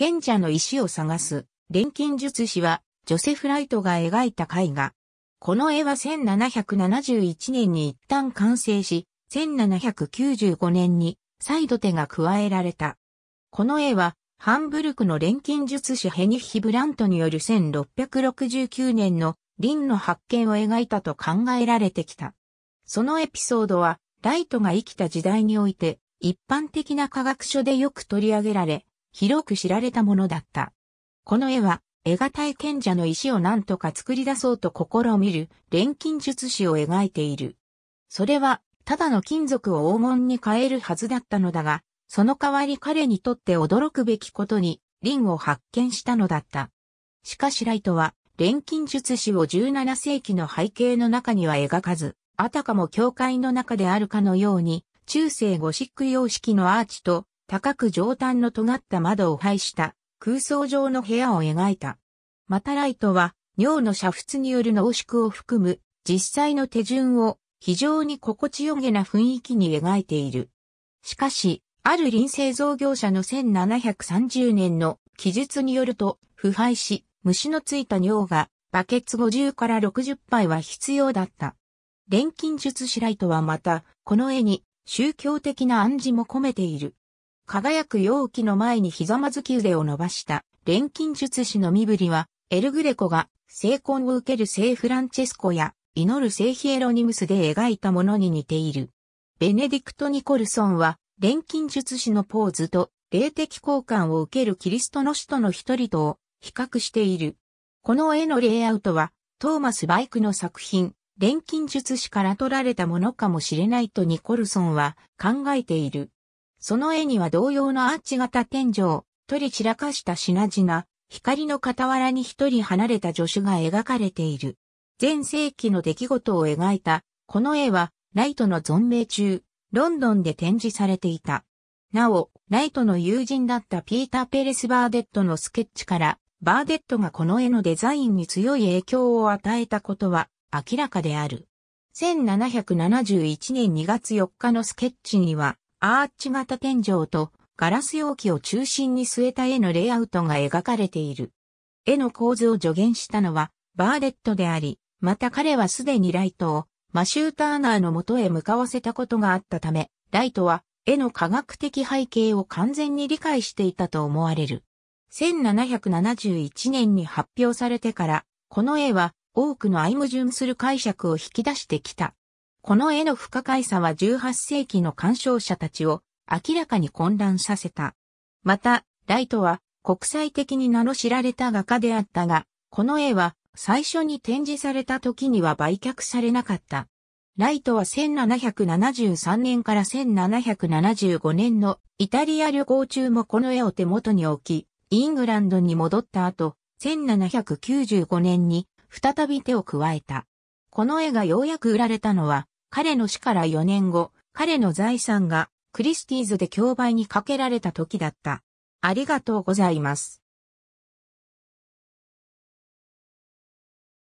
賢者の石を探す、錬金術師は、ジョセフ・ライトが描いた絵画。この絵は1771年に一旦完成し、1795年に再度手が加えられた。この絵は、ハンブルクの錬金術師ヘニッヒ・ブラントによる1669年のリンの発見を描いたと考えられてきた。そのエピソードは、ライトが生きた時代において、一般的な科学書でよく取り上げられ、広く知られたものだった。この絵は、絵が体賢者の石を何とか作り出そうと試みる錬金術師を描いている。それは、ただの金属を黄金に変えるはずだったのだが、その代わり彼にとって驚くべきことに、輪を発見したのだった。しかしライトは、錬金術師を17世紀の背景の中には描かず、あたかも教会の中であるかのように、中世ゴシック様式のアーチと高く上端の尖った窓を配した空想上の部屋を描いた。またライトは尿の煮沸による濃縮を含む実際の手順を非常に心地よげな雰囲気に描いている。しかし、ある臨製造業者の1730年の記述によると、腐敗し、虫のついた尿がバケツ50から60杯は必要だった。錬金術師ライトはまた、この絵に宗教的な暗示も込めている。輝く容器の前にひざまずき腕を伸ばした、錬金術師の身振りは、エルグレコが、聖婚を受ける聖フランチェスコや、祈る聖ヒエロニムスで描いたものに似ている。ベネディクト・ニコルソンは、錬金術師のポーズと、霊的交換を受けるキリストの使徒の一人とを比較している。この絵のレイアウトは、トーマス・バイクの作品、錬金術師から取られたものかもしれないとニコルソンは考えている。その絵には同様のアーチ型天井、取り散らかした品々、光の傍らに一人離れた助手が描かれている。前世紀の出来事を描いた、この絵は、ライトの存命中、ロンドンで展示されていた。なお、ライトの友人だったピーター・ペレス・バーデットのスケッチから、バーデットがこの絵のデザインに強い影響を与えたことは明らかである。1771年2月4日のスケッチには、アーチ型天井とガラス容器を中心に据えた絵のレイアウトが描かれている。絵の構図を助言したのはバーレットであり、また彼はすでにライトをマシューターナーの元へ向かわせたことがあったため、ライトは絵の科学的背景を完全に理解していたと思われる。1771年に発表されてから、この絵は多くの愛矛盾する解釈を引き出してきた。この絵の不可解さは18世紀の鑑賞者たちを明らかに混乱させた。また、ライトは国際的に名の知られた画家であったが、この絵は最初に展示された時には売却されなかった。ライトは1773年から1775年のイタリア旅行中もこの絵を手元に置き、イングランドに戻った後、1795年に再び手を加えた。この絵がようやく売られたのは彼の死から4年後、彼の財産がクリスティーズで競売にかけられた時だった。ありがとうございます。